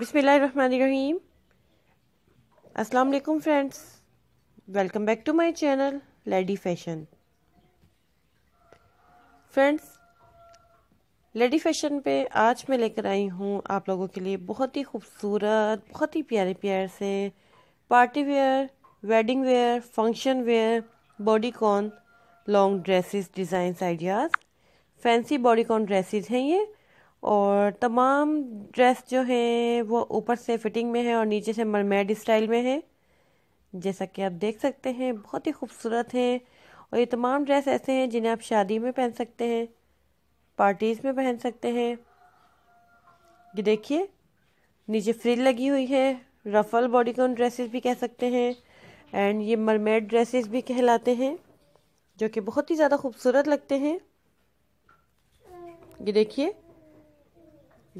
बिसमीम अस्सलाम वालेकुम friends welcome back to my channel Lady Fashion friends Lady Fashion पे आज मैं लेकर आई हूँ आप लोगों के लिए बहुत ही खूबसूरत बहुत ही प्यारे प्यार से party wear wedding wear function wear bodycon long dresses designs ideas fancy bodycon dresses हैं ये और तमाम ड्रेस जो है वो ऊपर से फिटिंग में है और नीचे से मरमेड स्टाइल में है जैसा कि आप देख सकते हैं बहुत ही खूबसूरत हैं और ये तमाम ड्रेस ऐसे हैं जिन्हें आप शादी में पहन सकते हैं पार्टीज़ में पहन सकते हैं ये देखिए नीचे फ्रिल लगी हुई है रफल बॉडीकॉन ड्रेसेस भी कह सकते हैं एंड ये मरमेड ड्रेसेस भी कहलाते हैं जो कि बहुत ही ज़्यादा खूबसूरत लगते हैं ये देखिए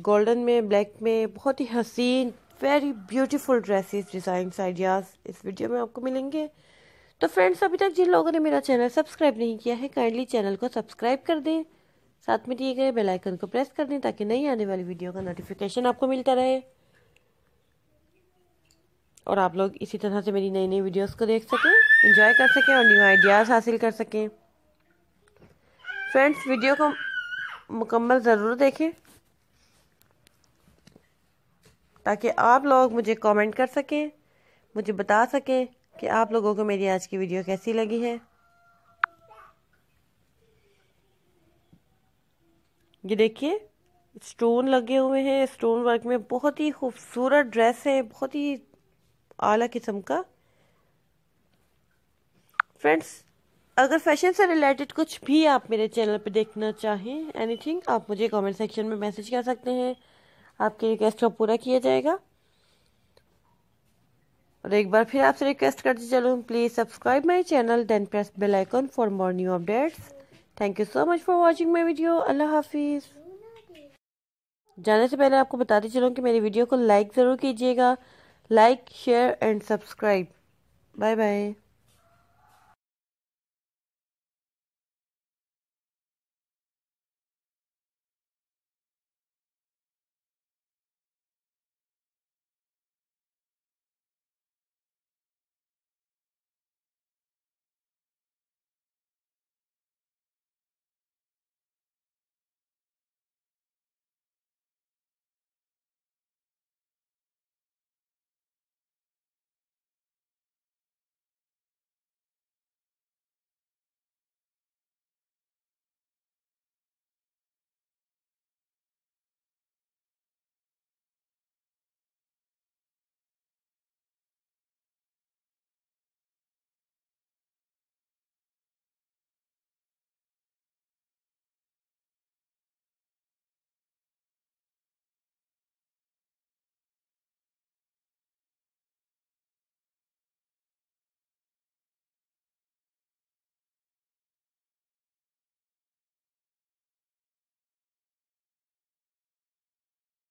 गोल्डन में ब्लैक में बहुत ही हसीन very beautiful dresses designs ideas इस वीडियो में आपको मिलेंगे तो फ्रेंड्स अभी तक जिन लोगों ने मेरा चैनल सब्सक्राइब नहीं किया है काइंडली चैनल को सब्सक्राइब कर दें साथ में दिए गए बेल आइकन को प्रेस कर दें ताकि नई आने वाली वीडियो का नोटिफिकेशन आपको मिलता रहे और आप लोग इसी तरह से मेरी नई नई वीडियोस को देख सकें इंजॉय कर सकें और न्यू आइडियाज़ हासिल कर सकें फ्रेंड्स वीडियो को मुकम्मल ज़रूर देखें ताकि आप लोग मुझे कमेंट कर सकें मुझे बता सकें कि आप लोगों को मेरी आज की वीडियो कैसी लगी है ये देखिए स्टोन लगे हुए हैं स्टोन वर्क में बहुत ही खूबसूरत ड्रेस है बहुत ही आला किस्म का फ्रेंड्स अगर फैशन से रिलेटेड कुछ भी आप मेरे चैनल पर देखना चाहें एनीथिंग आप मुझे कमेंट सेक्शन में मैसेज कर सकते हैं आपकी रिक्वेस्ट को पूरा किया जाएगा और एक बार फिर आपसे रिक्वेस्ट करते चलूँ please subscribe my channel then press bell icon for more new updates thank you so much for watching my video अल्लाह हाफिज़ जाने से पहले आपको बताती चलूँ कि मेरी वीडियो को लाइक ज़रूर कीजिएगा like share and subscribe bye bye